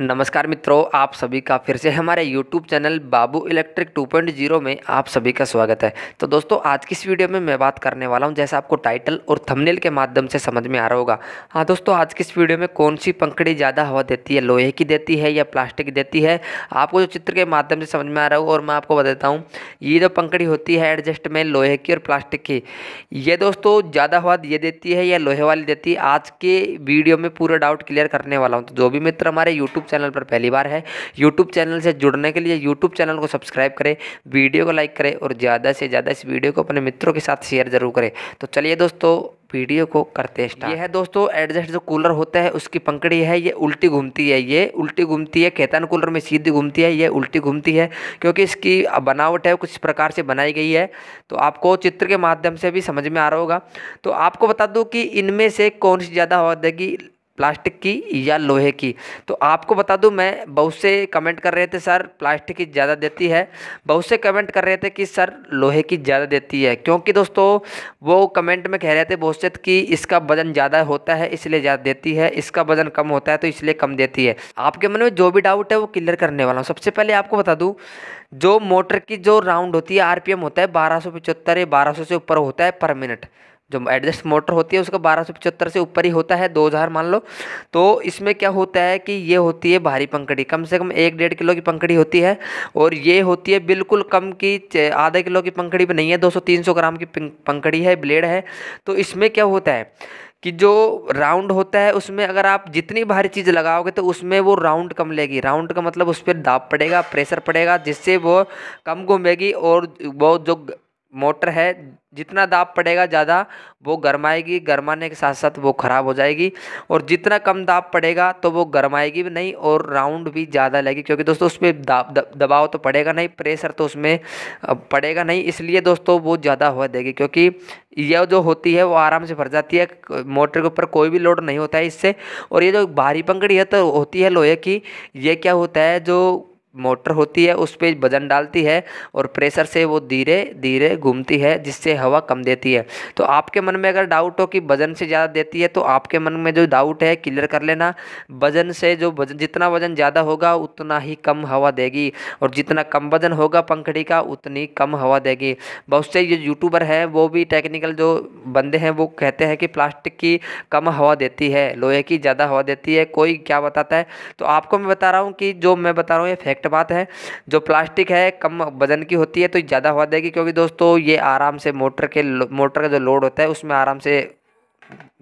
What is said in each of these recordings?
नमस्कार मित्रों आप सभी का फिर से हमारे YouTube चैनल बाबू इलेक्ट्रिक 2.0 में आप सभी का स्वागत है तो दोस्तों आज की इस वीडियो में मैं बात करने वाला हूं जैसा आपको टाइटल और थंबनेल के माध्यम से समझ में आ रहा होगा हाँ दोस्तों आज की इस वीडियो में कौन सी पंखड़ी ज़्यादा हवा देती है लोहे की देती है या प्लास्टिक की देती है आपको जो चित्र के माध्यम से समझ में आ रहा हो और मैं आपको बताता हूँ ये जो पंखड़ी होती है एडजस्ट में लोहे की और प्लास्टिक की ये दोस्तों ज़्यादा हवा ये देती है या लोहे वाली देती है आज के वीडियो में पूरा डाउट क्लियर करने वाला हूँ तो जो भी मित्र हमारे यूट्यूब यूट्यूब चैनल पर पहली बार है यूट्यूब चैनल से जुड़ने के लिए यूट्यूब चैनल को सब्सक्राइब करें वीडियो को लाइक करें और ज़्यादा से ज़्यादा इस वीडियो को अपने मित्रों के साथ शेयर ज़रूर करें तो चलिए दोस्तों वीडियो को करते हैं यह है दोस्तों एडजस्ट जो कूलर होता है उसकी पंखड़ी है ये उल्टी घूमती है ये उल्टी घूमती है केतन कूलर में सीधी घूमती है ये उल्टी घूमती है क्योंकि इसकी बनावट है कुछ प्रकार से बनाई गई है तो आपको चित्र के माध्यम से भी समझ में आ रहा होगा तो आपको बता दूँ कि इनमें से कौन सी ज़्यादा हवा देगी प्लास्टिक की या लोहे की तो आपको बता दूं मैं बहुत से कमेंट कर रहे थे सर प्लास्टिक की ज़्यादा देती है बहुत से कमेंट कर रहे थे कि सर लोहे की ज़्यादा देती है क्योंकि दोस्तों वो कमेंट में कह रहे थे बहुत से कि इसका वज़न ज़्यादा होता है इसलिए ज़्यादा देती है इसका वज़न कम होता है तो इसलिए कम देती है आपके मन में जो भी डाउट है वो क्लियर करने वाला हूँ सबसे पहले आपको बता दूँ जो मोटर की जो राउंड होती है आर होता है बारह सौ पचहत्तर या बारह सौ से ऊपर होता है पर मिनट जो एडजस्ट मोटर होती है उसका बारह सौ पचहत्तर से ऊपर ही होता है दो हज़ार मान लो तो इसमें क्या होता है कि ये होती है भारी पंखड़ी कम से कम एक डेढ़ किलो की पंखड़ी होती है और ये होती है बिल्कुल कम की आधा किलो की पंखड़ी पर नहीं है दो सौ तीन सौ ग्राम की पंखड़ी है ब्लेड है तो इसमें क्या होता है कि जो राउंड होता है उसमें अगर आप जितनी भारी चीज़ लगाओगे तो उसमें वो राउंड कम लेगी राउंड का मतलब उस पर दाब पड़ेगा प्रेशर पड़ेगा जिससे वो कम घूमेगी और वो जो मोटर है जितना दाब पड़ेगा ज़्यादा वो गर्माएगी गर्माने के साथ साथ वो ख़राब हो जाएगी और जितना कम दाब पड़ेगा तो वो गर्माएगी भी नहीं और राउंड भी ज़्यादा लगेगी क्योंकि दोस्तों उस पर दाब दबाव तो पड़ेगा नहीं प्रेशर तो उसमें पड़ेगा नहीं इसलिए दोस्तों वो ज़्यादा हुआ देगी क्योंकि यह जो होती है वो आराम से भर जाती है मोटर के ऊपर कोई भी लोड नहीं होता है इससे और ये जो भारी पंखड़ी है तो होती है लोहे की ये क्या होता है जो मोटर होती है उस पर वजन डालती है और प्रेशर से वो धीरे धीरे घूमती है जिससे हवा कम देती है तो आपके मन में अगर डाउट हो कि वजन से ज़्यादा देती है तो आपके मन में जो डाउट है क्लियर कर लेना वजन से जो वजन जितना वजन ज़्यादा होगा उतना ही कम हवा देगी और जितना कम वजन होगा पंखड़ी का उतनी कम हवा देगी बहुत से जो यूट्यूबर हैं वो भी टेक्निकल जो बंदे हैं वो कहते हैं कि प्लास्टिक की कम हवा देती है लोहे की ज़्यादा हवा देती है कोई क्या बताता है तो आपको मैं बता रहा हूँ कि जो मैं बता रहा हूँ ये फैक्ट फैक्ट बात है जो प्लास्टिक है कम वजन की होती है तो ज़्यादा हवा देगी क्योंकि दोस्तों ये आराम से मोटर के मोटर का जो लोड होता है उसमें आराम से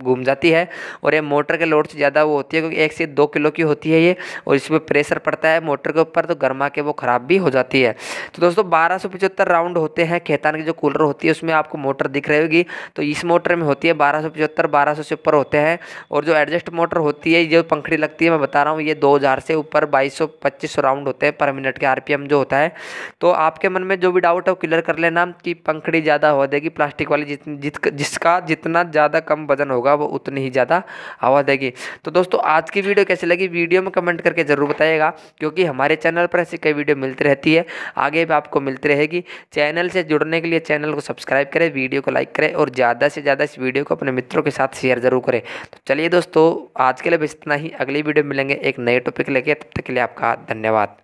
घूम जाती है और ये मोटर के लोड से ज़्यादा वो होती है क्योंकि एक से दो किलो की होती है ये और इसमें प्रेशर पड़ता है मोटर के ऊपर तो गर्मा के वो ख़राब भी हो जाती है तो दोस्तों बारह सौ पचहत्तर राउंड होते हैं खेतान की जो कूलर होती है उसमें आपको मोटर दिख रही होगी तो इस मोटर में होती है बारह सौ पचहत्तर बारह सौ से ऊपर होते हैं और जो एडजस्ट मोटर होती है जो पंखड़ी लगती है मैं बता रहा हूँ ये दो हज़ार से ऊपर बाईस सौ पच्चीस सौ राउंड होते हैं पर मिनट के आर जो होता है तो आपके मन में जो भी डाउट है वो क्लियर कर लेना कि पंखड़ी ज़्यादा हो देगी प्लास्टिक वाली जित जिसका जितना ज़्यादा कम वजन होगा वो उतनी ही ज़्यादा हवा देगी तो दोस्तों आज की वीडियो कैसी लगी वीडियो में कमेंट करके ज़रूर बताइएगा क्योंकि हमारे चैनल पर ऐसी कई वीडियो मिलती रहती है आगे भी आपको मिलती रहेगी चैनल से जुड़ने के लिए चैनल को सब्सक्राइब करें वीडियो को लाइक करें और ज़्यादा से ज़्यादा इस वीडियो को अपने मित्रों के साथ शेयर ज़रूर करें तो चलिए दोस्तों आज के लिए बस इतना ही अगली वीडियो मिलेंगे एक नए टॉपिक लेके तब तक के लिए आपका धन्यवाद